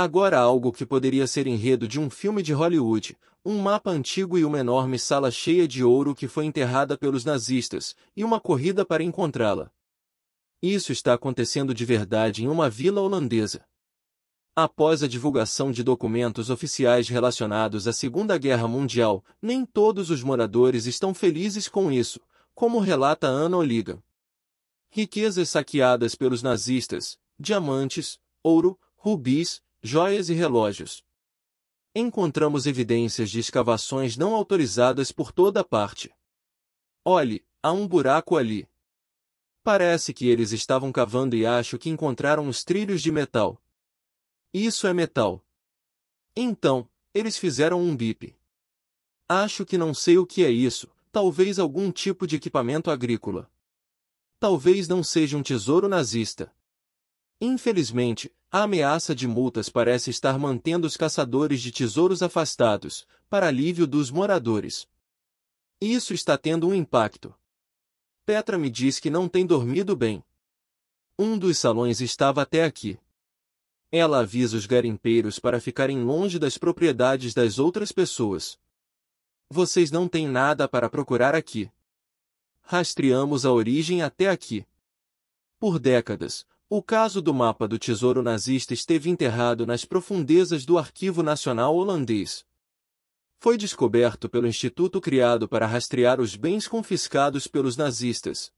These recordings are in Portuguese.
Agora algo que poderia ser enredo de um filme de Hollywood, um mapa antigo e uma enorme sala cheia de ouro que foi enterrada pelos nazistas, e uma corrida para encontrá-la. Isso está acontecendo de verdade em uma vila holandesa. Após a divulgação de documentos oficiais relacionados à Segunda Guerra Mundial, nem todos os moradores estão felizes com isso, como relata Ana Oliga. Riquezas saqueadas pelos nazistas, diamantes, ouro, rubis, joias e relógios. Encontramos evidências de escavações não autorizadas por toda parte. Olhe, há um buraco ali. Parece que eles estavam cavando e acho que encontraram os trilhos de metal. Isso é metal. Então, eles fizeram um bip. Acho que não sei o que é isso, talvez algum tipo de equipamento agrícola. Talvez não seja um tesouro nazista. Infelizmente, a ameaça de multas parece estar mantendo os caçadores de tesouros afastados, para alívio dos moradores. Isso está tendo um impacto. Petra me diz que não tem dormido bem. Um dos salões estava até aqui. Ela avisa os garimpeiros para ficarem longe das propriedades das outras pessoas. Vocês não têm nada para procurar aqui. Rastreamos a origem até aqui. Por décadas, o caso do mapa do tesouro nazista esteve enterrado nas profundezas do Arquivo Nacional Holandês. Foi descoberto pelo instituto criado para rastrear os bens confiscados pelos nazistas.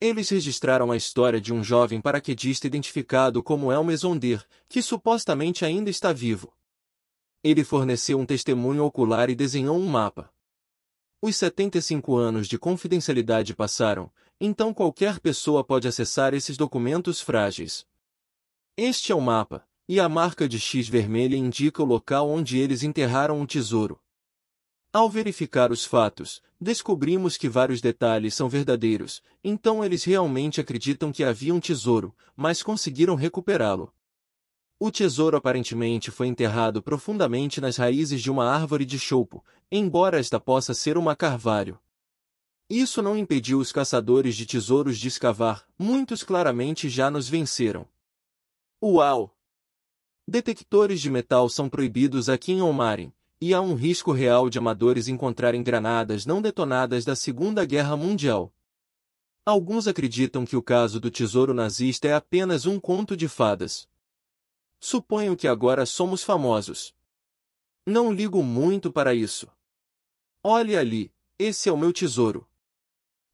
Eles registraram a história de um jovem paraquedista identificado como Elmer Zonder, que supostamente ainda está vivo. Ele forneceu um testemunho ocular e desenhou um mapa. Os 75 anos de confidencialidade passaram, então qualquer pessoa pode acessar esses documentos frágeis. Este é o mapa, e a marca de X vermelha indica o local onde eles enterraram um tesouro. Ao verificar os fatos, descobrimos que vários detalhes são verdadeiros, então eles realmente acreditam que havia um tesouro, mas conseguiram recuperá-lo. O tesouro aparentemente foi enterrado profundamente nas raízes de uma árvore de choupo, embora esta possa ser uma carvalho. Isso não impediu os caçadores de tesouros de escavar, muitos claramente já nos venceram. Uau! Detectores de metal são proibidos aqui em Omarin, e há um risco real de amadores encontrarem granadas não detonadas da Segunda Guerra Mundial. Alguns acreditam que o caso do tesouro nazista é apenas um conto de fadas. Suponho que agora somos famosos. Não ligo muito para isso. Olhe ali, esse é o meu tesouro.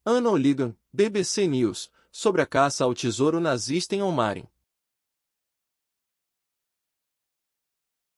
Ana Oligan, BBC News, sobre a caça ao tesouro nazista em Omarim.